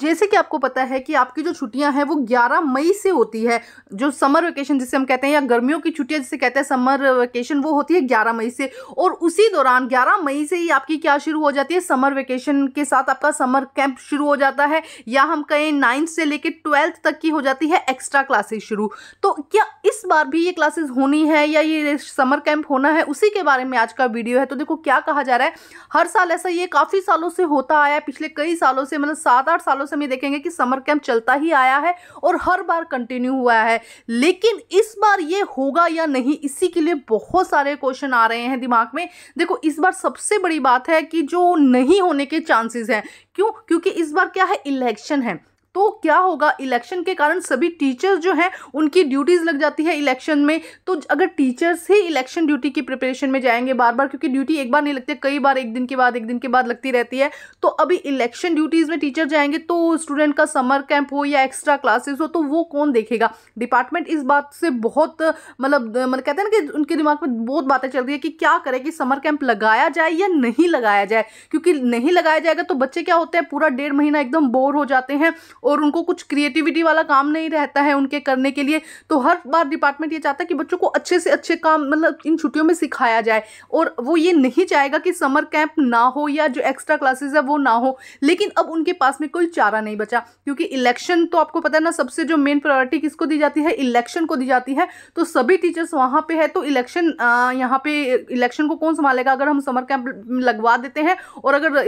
जैसे कि आपको पता है कि आपकी जो छुट्टियां हैं वो 11 मई से होती है जो समर वेकेशन जिसे हम कहते हैं या गर्मियों की छुट्टियां जिसे कहते हैं समर वेकेशन वो होती है 11 मई से और उसी दौरान 11 मई से ही आपकी क्या शुरू हो जाती है समर वेकेशन के साथ आपका समर कैंप शुरू हो जाता है या हम कहें नाइन्थ से लेकर ट्वेल्थ तक की हो जाती है एक्स्ट्रा क्लासेज शुरू तो क्या इस बार भी ये क्लासेज होनी है या ये समर कैंप होना है उसी के बारे में आज का वीडियो है तो देखो क्या कहा जा रहा है हर साल ऐसा ये काफ़ी सालों से होता आया पिछले कई सालों से मतलब सात आठ सालों ये देखेंगे कि समर कैंप चलता ही आया है और हर बार कंटिन्यू हुआ है लेकिन इस बार ये होगा या नहीं इसी के लिए बहुत सारे क्वेश्चन आ रहे हैं दिमाग में देखो इस बार सबसे बड़ी बात है कि जो नहीं होने के चांसेस हैं क्यों क्योंकि इस बार क्या है इलेक्शन है तो क्या होगा इलेक्शन के कारण सभी टीचर्स जो हैं उनकी ड्यूटीज़ लग जाती है इलेक्शन में तो अगर टीचर्स ही इलेक्शन ड्यूटी की प्रिपरेशन में जाएंगे बार बार क्योंकि ड्यूटी एक बार नहीं लगती कई बार एक दिन के बाद एक दिन के बाद लगती रहती है तो अभी इलेक्शन ड्यूटीज़ में टीचर जाएंगे तो स्टूडेंट का समर कैंप हो या एक्स्ट्रा क्लासेस हो तो वो कौन देखेगा डिपार्टमेंट इस बात से बहुत मतलब मतलब कहते हैं ना कि उनके दिमाग में बहुत बातें चल रही है कि क्या करें कि समर कैंप लगाया जाए या नहीं लगाया जाए क्योंकि नहीं लगाया जाएगा तो बच्चे क्या होते हैं पूरा डेढ़ महीना एकदम बोर हो जाते हैं और उनको कुछ क्रिएटिविटी वाला काम नहीं रहता है उनके करने के लिए तो हर बार डिपार्टमेंट ये चाहता है कि बच्चों को अच्छे से अच्छे काम मतलब इन छुट्टियों में सिखाया जाए और वो ये नहीं चाहेगा कि समर कैंप ना हो या जो एक्स्ट्रा क्लासेस है वो ना हो लेकिन अब उनके पास में कोई चारा नहीं बचा क्योंकि इलेक्शन तो आपको पता है ना सबसे जो मेन प्रायोरिटी किसको दी जाती है इलेक्शन को दी जाती है तो सभी टीचर्स वहाँ पर है तो इलेक्शन यहाँ पे इलेक्शन को कौन संभालेगा अगर हम समर कैंप लगवा देते हैं और अगर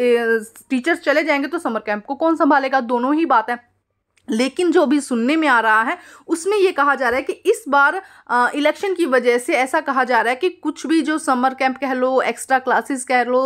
टीचर्स चले जाएंगे तो समर कैंप को कौन संभालेगा दोनों ही बात है लेकिन जो अभी सुनने में आ रहा है उसमें ये कहा जा रहा है कि इस बार इलेक्शन की वजह से ऐसा कहा जा रहा है कि कुछ भी जो समर कैंप कह लो एक्स्ट्रा क्लासेस कह लो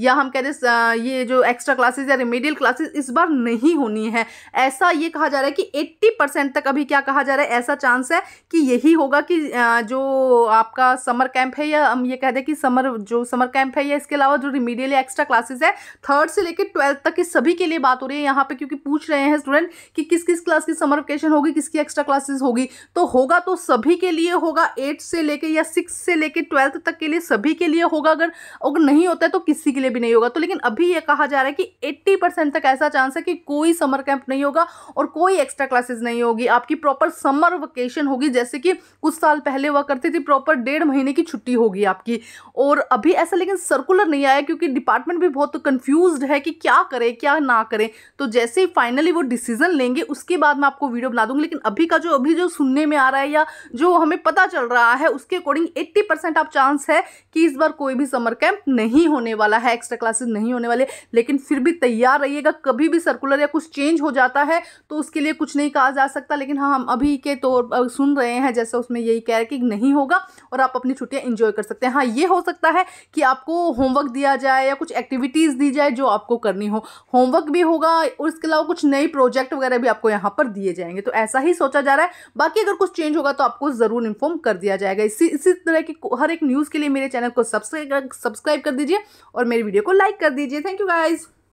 या हम कह रहे ये जो एक्स्ट्रा क्लासेस या रिमेडियल क्लासेस इस बार नहीं होनी है ऐसा ये कहा जा रहा है कि एट्टी परसेंट तक अभी क्या कहा जा रहा है ऐसा चांस है कि यही होगा कि जो आपका समर कैंप है या हम ये कह दें कि समर जो समर कैंप है या इसके अलावा जो रिमेडियल या एक्स्ट्रा क्लासेज है थर्ड से लेकर ट्वेल्थ तक इस सभी के लिए बात हो रही है यहाँ पर क्योंकि पूछ रहे हैं स्टूडेंट कि किस किस किस क्लास की समर वेकेशन होगी किसकी एक्स्ट्रा क्लासेस होगी तो होगा तो सभी के लिए होगा एट से लेके या सिक्स से लेके ट्वेल्थ तक के लिए सभी के लिए होगा अगर अगर नहीं होता है तो किसी के लिए भी नहीं होगा तो लेकिन अभी ये कहा जा रहा है कि एट्टी तक ऐसा चांस है कि कोई समर कैंप नहीं होगा और कोई एक्स्ट्रा क्लासेस नहीं होगी आपकी प्रॉपर समर वेकेशन होगी जैसे कि कुछ साल पहले हुआ करती थी प्रॉपर डेढ़ महीने की छुट्टी होगी आपकी और अभी ऐसा लेकिन सर्कुलर नहीं आया क्योंकि डिपार्टमेंट भी बहुत कंफ्यूज्ड है कि क्या करें क्या ना करें तो जैसे ही फाइनली वो डिसीजन लेंगे उसके बाद मैं आपको वीडियो बना दूंगी लेकिन अभी का जो अभी जो सुनने में आ रहा है या जो हमें पता चल रहा है उसके अकॉर्डिंग एट्टी परसेंट आप चांस है कि इस बार कोई भी समर कैंप नहीं होने वाला है एक्स्ट्रा क्लासेस नहीं होने वाले लेकिन फिर भी तैयार रहिएगा कभी भी सर्कुलर या कुछ चेंज हो जाता है तो उसके लिए कुछ नहीं कहा जा सकता लेकिन हाँ हम अभी के तौर पर सुन रहे हैं जैसे उसमें यही कह रहे कि नहीं होगा और आप अपनी छुट्टियाँ इंजॉय कर सकते हैं हाँ ये हो सकता है कि आपको होमवर्क दिया जाए या कुछ एक्टिविटीज़ दी जाए जो आपको करनी हो होमवर्क भी होगा और इसके अलावा कुछ नई प्रोजेक्ट वगैरह भी आप आपको यहाँ पर दिए जाएंगे तो ऐसा ही सोचा जा रहा है बाकी अगर कुछ चेंज होगा तो आपको ज़रूर इन्फॉर्म कर दिया जाएगा इसी इसी तरह की हर एक न्यूज़ के लिए मेरे चैनल को सब्सक्राइब सब्सक्राइब कर दीजिए और मेरे वीडियो को लाइक कर दीजिए थैंक यू गाइज़